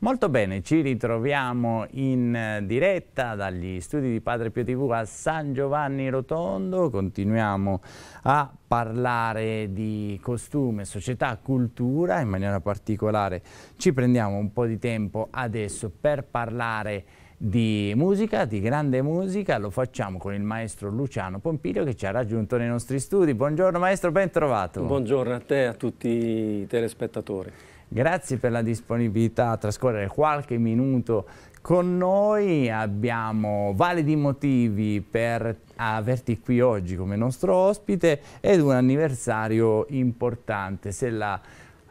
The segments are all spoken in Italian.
Molto bene, ci ritroviamo in eh, diretta dagli studi di Padre Pio TV a San Giovanni Rotondo, continuiamo a parlare di costume, società, cultura, in maniera particolare ci prendiamo un po' di tempo adesso per parlare di musica, di grande musica, lo facciamo con il maestro Luciano Pompilio che ci ha raggiunto nei nostri studi. Buongiorno maestro, ben trovato. Buongiorno a te e a tutti i telespettatori. Grazie per la disponibilità a trascorrere qualche minuto con noi abbiamo validi motivi per averti qui oggi come nostro ospite ed un anniversario importante. Se la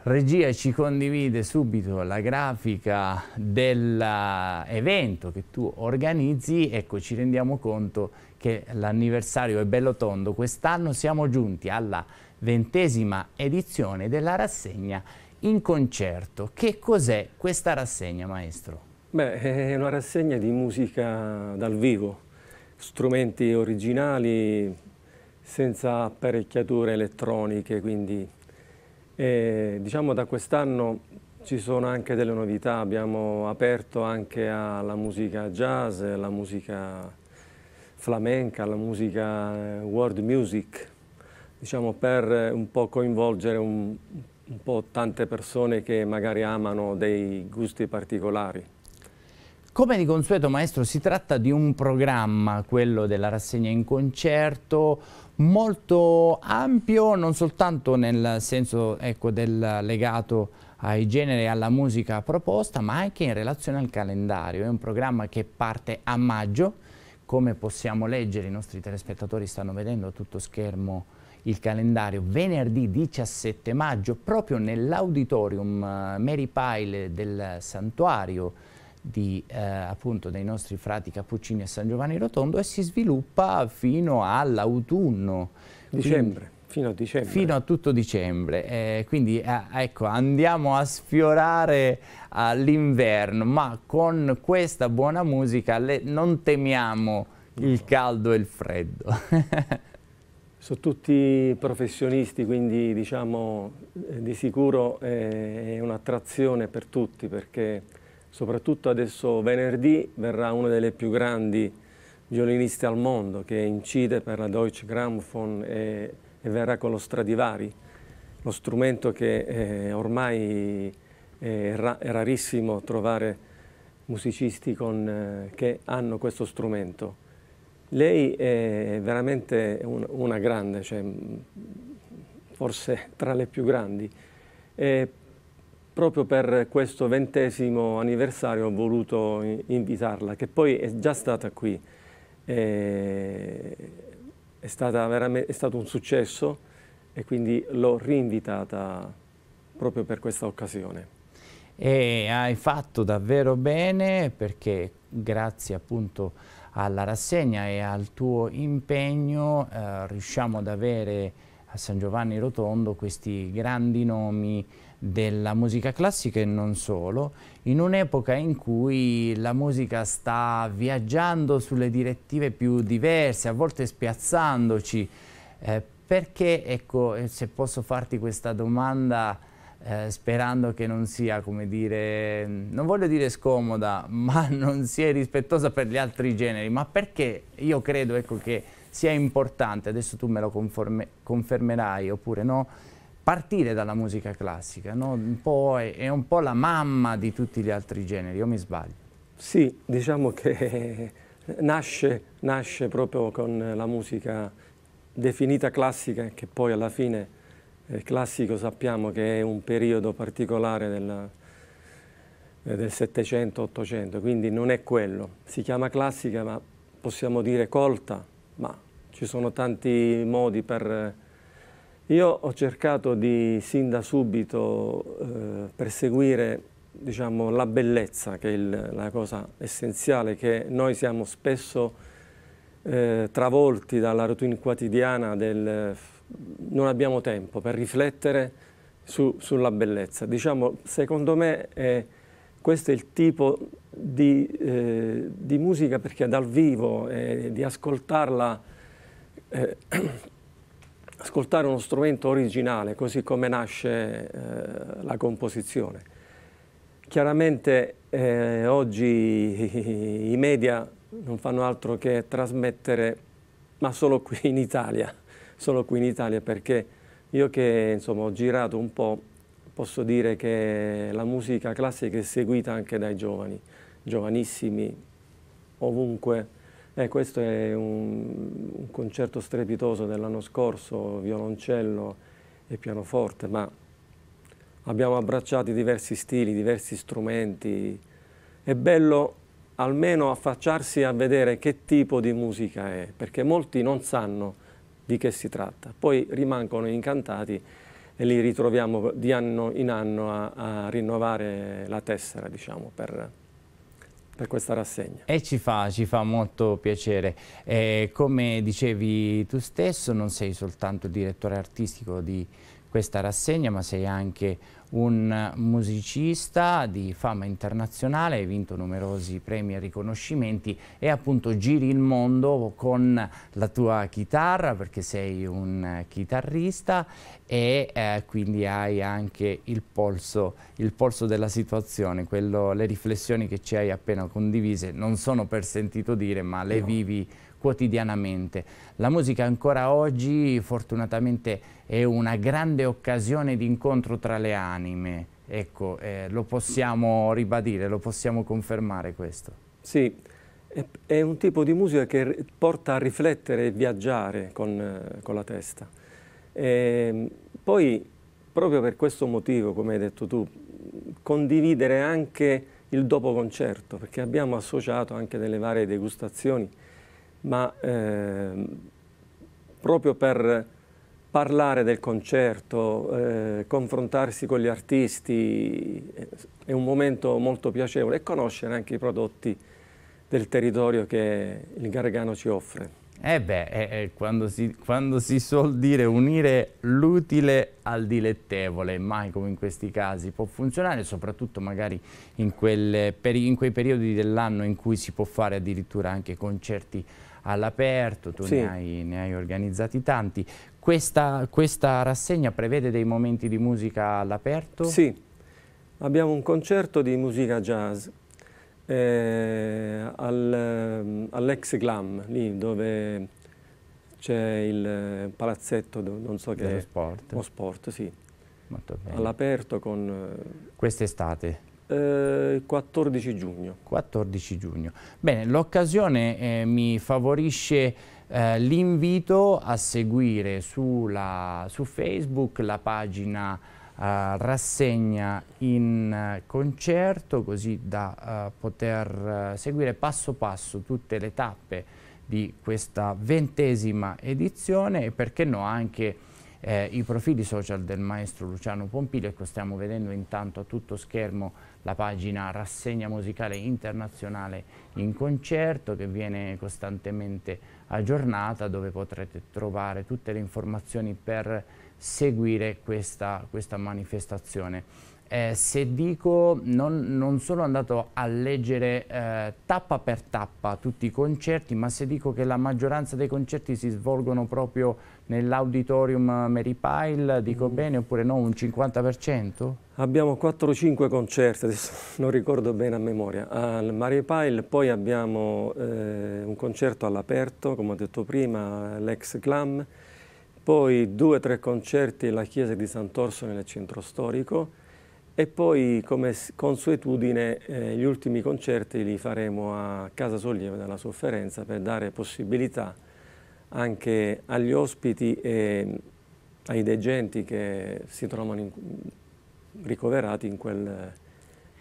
Regia ci condivide subito la grafica dell'evento che tu organizzi, ecco ci rendiamo conto che l'anniversario è bello tondo, quest'anno siamo giunti alla ventesima edizione della rassegna in concerto. Che cos'è questa rassegna maestro? Beh, è una rassegna di musica dal vivo, strumenti originali senza apparecchiature elettroniche, quindi e, diciamo da quest'anno ci sono anche delle novità, abbiamo aperto anche alla musica jazz, alla musica flamenca, alla musica eh, world music, diciamo per eh, un po' coinvolgere un, un po' tante persone che magari amano dei gusti particolari. Come di consueto maestro si tratta di un programma, quello della rassegna in concerto, molto ampio, non soltanto nel senso ecco, del legato ai generi e alla musica proposta, ma anche in relazione al calendario. È un programma che parte a maggio, come possiamo leggere, i nostri telespettatori stanno vedendo a tutto schermo il calendario, venerdì 17 maggio, proprio nell'auditorium eh, Mary Pyle del Santuario, di, eh, appunto, dei nostri frati Cappuccini a San Giovanni Rotondo e si sviluppa fino all'autunno. Dicembre. Fino a, dicembre. fino a tutto dicembre. Eh, quindi eh, ecco, andiamo a sfiorare eh, l'inverno, ma con questa buona musica le, non temiamo no. il caldo e il freddo. Sono tutti professionisti, quindi diciamo eh, di sicuro eh, è un'attrazione per tutti perché Soprattutto adesso venerdì verrà una delle più grandi violiniste al mondo che incide per la Deutsche Grammophon e, e verrà con lo Stradivari, lo strumento che eh, ormai è, ra è, rarissimo trovare musicisti con, eh, che hanno questo strumento. Lei è veramente un, una grande, cioè, forse tra le più grandi. E proprio per questo ventesimo anniversario ho voluto invitarla, che poi è già stata qui. È, stata è stato un successo e quindi l'ho rinvitata proprio per questa occasione. E hai fatto davvero bene perché grazie appunto alla rassegna e al tuo impegno eh, riusciamo ad avere a San Giovanni Rotondo questi grandi nomi della musica classica e non solo, in un'epoca in cui la musica sta viaggiando sulle direttive più diverse, a volte spiazzandoci. Eh, perché, ecco, eh, se posso farti questa domanda eh, sperando che non sia, come dire, non voglio dire scomoda, ma non sia rispettosa per gli altri generi, ma perché io credo ecco, che sia importante, adesso tu me lo confermerai oppure no, partire dalla musica classica, no? un è, è, un po' la mamma di tutti gli altri generi, o mi sbaglio? Sì, diciamo che nasce, nasce proprio con la musica definita classica, che poi alla fine il eh, classico sappiamo che è un periodo particolare della, eh, del 700-800, quindi non è quello. Si chiama classica, ma possiamo dire colta, ma ci sono tanti modi per io ho cercato di sin da subito eh, perseguire diciamo, la bellezza, che è il, la cosa essenziale, che noi siamo spesso eh, travolti dalla routine quotidiana del non abbiamo tempo per riflettere su, sulla bellezza. Diciamo, secondo me eh, questo è il tipo di, eh, di musica perché dal vivo, eh, di ascoltarla eh, ascoltare uno strumento originale, così come nasce eh, la composizione. Chiaramente eh, oggi i media non fanno altro che trasmettere, ma solo qui in Italia, solo qui in Italia perché io che insomma, ho girato un po' posso dire che la musica classica è seguita anche dai giovani, giovanissimi, ovunque eh, questo è un, un concerto strepitoso dell'anno scorso, violoncello e pianoforte, ma abbiamo abbracciato diversi stili, diversi strumenti. È bello almeno affacciarsi a vedere che tipo di musica è, perché molti non sanno di che si tratta. Poi rimangono incantati e li ritroviamo di anno in anno a, a rinnovare la tessera, diciamo, per, per questa rassegna. E ci fa, ci fa molto piacere. Eh, come dicevi tu stesso, non sei soltanto il direttore artistico di questa rassegna, ma sei anche un musicista di fama internazionale, ha vinto numerosi premi e riconoscimenti e appunto giri il mondo con la tua chitarra perché sei un chitarrista e eh, quindi hai anche il polso, il polso della situazione, quello, le riflessioni che ci hai appena condivise non sono per sentito dire ma le no. vivi quotidianamente. La musica ancora oggi fortunatamente è una grande occasione di incontro tra le anime, ecco, eh, lo possiamo ribadire, lo possiamo confermare questo. Sì, è un tipo di musica che porta a riflettere e viaggiare con, eh, con la testa. E ehm, poi, proprio per questo motivo, come hai detto tu, condividere anche il dopo concerto, perché abbiamo associato anche delle varie degustazioni ma eh, proprio per parlare del concerto, eh, confrontarsi con gli artisti eh, è un momento molto piacevole e conoscere anche i prodotti del territorio che il Gargano ci offre. Eh beh, eh, eh quando, si, quando si suol dire unire l'utile al dilettevole, mai come in questi casi, può funzionare soprattutto magari in, quel, in quei periodi dell'anno in cui si può fare addirittura anche concerti all'aperto, tu sì. ne, hai, ne, hai, organizzati tanti. Questa, questa rassegna prevede dei momenti di musica all'aperto? Sì, abbiamo un concerto di musica jazz eh, al, ehm, all'ex Glam, lì dove c'è il palazzetto, non so che... Dello sport. È, sport, sì. Molto bene. All'aperto con... Eh, Quest'estate? 14 eh, giugno. 14 giugno. Bene, l'occasione eh, mi favorisce eh, l'invito a seguire sulla, su Facebook la pagina eh, rassegna in eh, concerto così da poter seguire passo passo tutte le tappe di questa ventesima edizione e perché no anche eh, i profili social del maestro Luciano Pompili. Ecco, stiamo vedendo intanto a tutto schermo la pagina Rassegna Musicale Internazionale in Concerto che viene costantemente aggiornata dove potrete trovare tutte le informazioni per seguire questa, questa manifestazione. Eh, se dico non, non, sono andato a leggere eh, tappa per tappa tutti i concerti, ma se dico che la maggioranza dei concerti si svolgono proprio nell'auditorium Mary Pyle, dico mm. bene oppure no, un 50%? Abbiamo 4-5 concerti, adesso non ricordo bene a memoria, al Mary Pyle, poi abbiamo eh, un concerto all'aperto, come ho detto prima, l'ex Clam, poi due o tre concerti alla chiesa di Sant'Orso nel centro storico, e poi, come consuetudine, eh, gli ultimi concerti li faremo a Casa Sollievo della Sofferenza per dare possibilità anche agli ospiti e mm, ai degenti che si trovano in, ricoverati in quel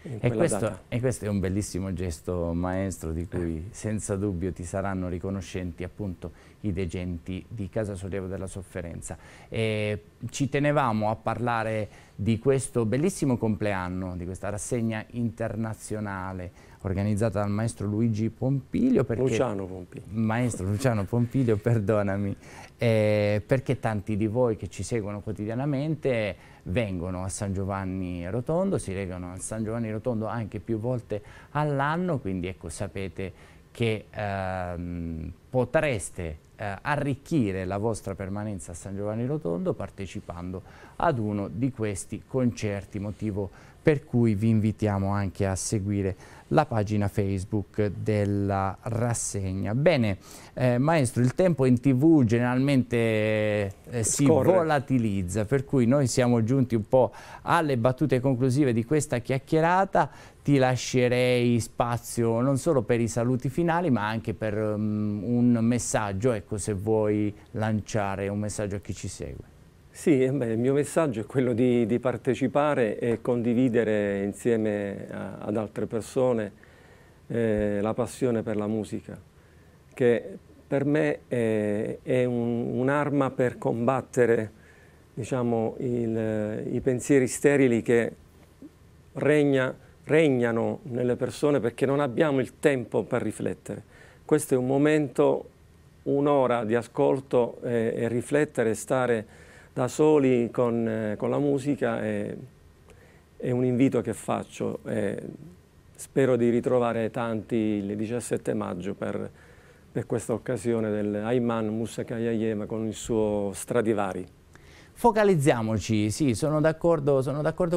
in e, questo, e questo, è un bellissimo gesto maestro di cui eh. senza dubbio ti saranno riconoscenti appunto i degenti di Casa Sollievo della Sofferenza. E ci tenevamo a parlare di questo bellissimo compleanno, di questa rassegna internazionale organizzata dal maestro Luigi Pompilio. Perché, Luciano Pompilio. Maestro Luciano Pompilio, perdonami, eh, perché tanti di voi che ci seguono quotidianamente vengono a San Giovanni Rotondo, si legano a San Giovanni Rotondo anche più volte all'anno, quindi ecco sapete che ehm, potreste eh, arricchire la vostra permanenza a San Giovanni Rotondo partecipando ad uno di questi concerti, motivo per cui vi invitiamo anche a seguire la pagina Facebook della rassegna. Bene, eh, maestro, il tempo in tv generalmente eh, si volatilizza, per cui noi siamo giunti un po' alle battute conclusive di questa chiacchierata. Ti lascerei spazio non solo per i saluti finali, ma anche per um, un messaggio, ecco, se vuoi lanciare un messaggio a chi ci segue. Sì, eh, beh, il mio messaggio è quello di, di partecipare e condividere insieme a, ad altre persone eh, la passione per la musica, che per me è, è un'arma un per combattere diciamo, il, i pensieri sterili che regna, regnano nelle persone perché non abbiamo il tempo per riflettere. Questo è un momento, un'ora di ascolto e, e riflettere e stare da soli con, eh, con la musica è, è, un invito che faccio. Eh, spero di ritrovare tanti il 17 maggio per, per questa occasione del Ayman Musa Kayayema con il suo Stradivari. Focalizziamoci, sì, sono d'accordo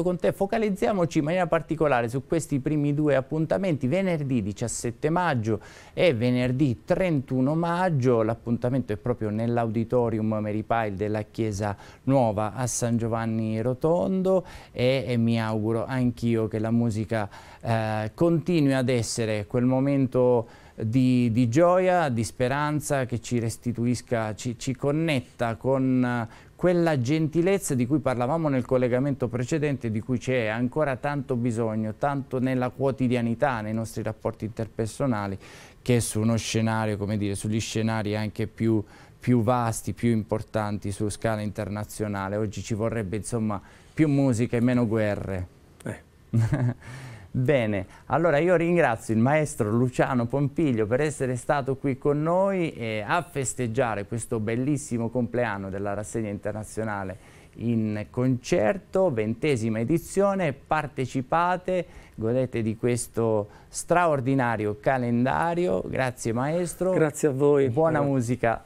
con te, focalizziamoci in maniera particolare su questi primi due appuntamenti, venerdì 17 maggio e venerdì 31 maggio, l'appuntamento è proprio nell'auditorium Mary Pile della Chiesa Nuova a San Giovanni Rotondo e, e mi auguro anch'io che la musica eh, continui ad essere quel momento... Di, di, gioia, di speranza che ci restituisca, ci, ci connetta con, quella gentilezza di cui parlavamo nel collegamento precedente, di cui c'è ancora tanto bisogno, tanto nella quotidianità, nei nostri rapporti interpersonali, che su uno scenario, come dire, sugli scenari anche più, più vasti, più importanti su scala internazionale. Oggi ci vorrebbe insomma più musica e meno guerre. Eh. Bene, allora io ringrazio il maestro Luciano Pompiglio per essere stato qui con noi eh, a festeggiare questo bellissimo compleanno della rassegna internazionale in concerto, ventesima edizione, partecipate, godete di questo straordinario calendario, grazie maestro. Grazie a voi. Buona Buon... musica.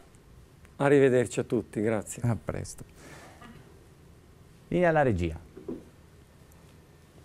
Arrivederci a tutti, grazie. A presto. Linea alla regia.